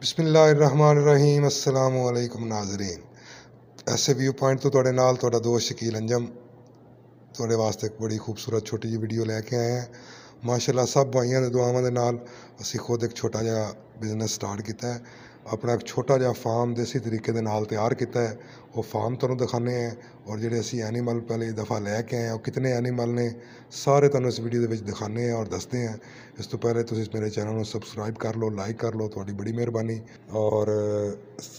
बिस्मिल्लाहिर्रहमानिर्रहीम अस्सलामु अलैकुम नाजरीन ऐसे व्यू पॉइंट तो थोड़े नाल थोड़ा दोस्त शकील अंजम थोड़े वास्ते एक बड़ी खूबसूरत छोटी जी वीडियो लेके आए हैं ਮਾਸ਼ਾਅੱਲਾ ਸਭ ਭਾਈਆਂ ਦੇ ਦੁਆਵਾਂ ਦੇ ਨਾਲ ਅਸੀਂ ਖੁਦ ਇੱਕ ਛੋਟਾ ਜਿਹਾ ਬਿਜ਼ਨਸ ਸਟਾਰਟ ਕੀਤਾ ਹੈ ਆਪਣਾ ਇੱਕ ਛੋਟਾ ਜਿਹਾ ਫਾਰਮ ਦੇਸੀ ਤਰੀਕੇ ਦੇ ਨਾਲ ਤਿਆਰ ਕੀਤਾ ਹੈ ਉਹ ਫਾਰਮ ਤੁਹਾਨੂੰ ਦਿਖਾਣੇ ਆ ਔਰ ਜਿਹੜੇ ਅਸੀਂ ਐਨੀਮਲ ਪਹਿਲੇ ਦਫਾ ਲੈ ਕੇ ਆਏ ਉਹ ਕਿਤਨੇ ਐਨੀਮਲ ਨੇ ਸਾਰੇ ਤੁਹਾਨੂੰ ਇਸ ਵੀਡੀਓ ਦੇ ਵਿੱਚ ਦਿਖਾਣੇ ਆ ਔਰ ਦੱਸਦੇ ਆ ਇਸ ਤੋਂ ਪਹਿਲੇ ਤੁਸੀਂ ਮੇਰੇ ਚੈਨਲ ਨੂੰ ਸਬਸਕ੍ਰਾਈਬ ਕਰ ਲਓ ਲਾਈਕ ਕਰ ਲਓ ਤੁਹਾਡੀ ਬੜੀ ਮਿਹਰਬਾਨੀ ਔਰ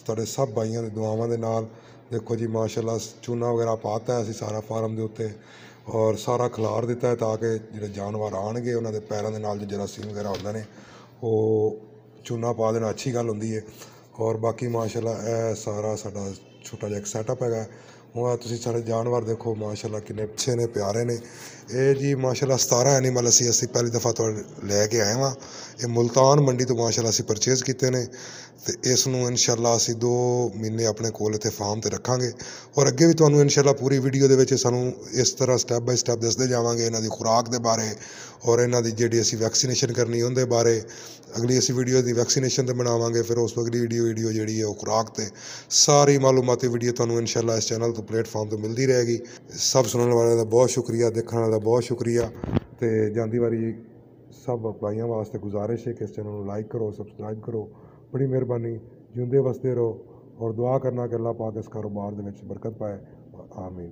ਤੁਹਾਡੇ ਸਭ ਭਾਈਆਂ ਦੇ ਦੁਆਵਾਂ ਦੇ ਨਾਲ ਦੇਖੋ ਜੀ ਮਾਸ਼ਾਅੱਲਾ ਚੂਨਾ ਵਗੈਰਾ ਪਾਤਾ ਅਸੀਂ ਸਾਰਾ ਫਾਰਮ ਦੇ ਉੱਤੇ ਔਰ ਸਾਰਾ ਖਿਲਾਰ ਦਿੱਤਾ ਹੈ ਤਾਂ ਕਿ ਜਿਹੜੇ ਜਾਨਵਰ ਆਣਗੇ ਉਹਨਾਂ ਦੇ ਪੈਰਾਂ ਦੇ ਨਾਲ ਜੋ ਜਰਾਸੀਮ ਵਗੈਰਾ ਹੁੰਦੇ ਨੇ ਉਹ ਚੂਨਾ ਪਾ ਦੇਣਾ ਅੱਛੀ ਗੱਲ ਹੁੰਦੀ ਹੈ ਔਰ ਬਾਕੀ ਮਾਸ਼ਾਅੱਲਾ ਇਹ ਸਾਰਾ ਸਾਡਾ ਛੋਟਾ ਜਿਹਾ ਸੈਟਅਪ ਹੈਗਾ ਹੁਣ ਤੁਸੀਂ ਸਾਰੇ ਜਾਨਵਰ ਦੇਖੋ ਮਾਸ਼ਾਅੱਲਾ ਕਿੰਨੇ ਅੱਛੇ ਨੇ ਪਿਆਰੇ ਨੇ ਇਹ ਜੀ ਮਾਸ਼ਾਅੱਲਾ 17 ਐਨੀਮਲ ਅਸੀਂ ਅਸੀਂ ਪਹਿਲੀ ਦਫਾ ਤੁਹਾਡੇ ਲੈ ਕੇ ਆਏ ਹਾਂ ਇਹ ਮੁਲਤਾਨ ਮੰਡੀ ਤੋਂ ਮਾਸ਼ਾਅੱਲਾ ਅਸੀਂ ਪਰਚੇਜ਼ ਕੀਤੇ ਨੇ ਤੇ ਇਸ ਨੂੰ ਇਨਸ਼ਾਅੱਲਾ ਅਸੀਂ 2 ਮਹੀਨੇ ਆਪਣੇ ਕੋਲ ਇੱਥੇ ਫਾਰਮ ਤੇ ਰੱਖਾਂਗੇ ਔਰ ਅੱਗੇ ਵੀ ਤੁਹਾਨੂੰ ਇਨਸ਼ਾਅੱਲਾ ਪੂਰੀ ਵੀਡੀਓ ਦੇ ਵਿੱਚ ਸਾਨੂੰ ਇਸ ਤਰ੍ਹਾਂ ਸਟੈਪ ਬਾਈ ਸਟੈਪ ਦੱਸਦੇ ਜਾਵਾਂਗੇ ਇਹਨਾਂ ਦੀ ਖੁਰਾਕ ਦੇ ਬਾਰੇ ਔਰ ਇਹਨਾਂ ਦੀ ਜਿਹੜੀ ਅਸੀਂ ਵੈਕਸੀਨੇਸ਼ਨ ਕਰਨੀ ਉਹਦੇ ਬਾਰੇ ਅਗਲੀ ਅਸੀਂ ਵੀਡੀਓ ਦੀ ਵੈਕਸੀਨੇਸ਼ਨ ਤੇ ਬਣਾਵਾਂਗੇ ਫਿਰ ਉਸ ਤੋਂ ਅਗਲੀ ਵੀਡੀਓ ਜਿਹੜੀ ਹੈ ਉਹ ਖੁਰਾਕ ਤੇ ਸਾਰੀ ਮਾਲੂਮਾਤ ਤੇ ਵੀਡੀਓ ਤੁਹਾਨੂੰ ਇਨਸ਼ਾਅੱਲਾ ਇਸ ਚੈਨਲ ਤੋਂ ਪਲੇਟਫਾਰਮ ਤੋਂ ਮਿਲਦੀ ਰਹੇਗੀ ਸਭ ਸੁਣਨ ਵਾਲਿਆਂ ਦਾ ਬਹੁਤ ਸ਼ੁਕਰੀਆ ਦੇਖਣ ਵਾਲਿਆਂ ਦਾ ਬਹੁਤ ਸ਼ੁਕਰੀਆ ਤੇ ਜਾਂਦੀ ਵਾਰੀ ਸਭ ਭਾਈਆਂ ਵਾਸਤੇ ਗੁਜ਼ਾਰਿਸ਼ ਹੈ ਕਿ ਇਸ ਚੈਨਲ ਨੂੰ ਲਾਈਕ ਕਰੋ ਸਬਸਕ੍ਰਾਈਬ ਕਰੋ ਬੜੀ ਮਿਹਰਬਾਨੀ ਜਿਉਂਦੇ ਵਸਦੇ ਰਹੋ ਔਰ ਦੁਆ ਕਰਨਾ ਕਿ ਅੱਲਾਹ ਪਾਕ ਇਸ ਕਾਰੋਬਾਰ ਦੇ ਵਿੱਚ ਬਰਕਤ ਪਾਏ ਆਮੀਨ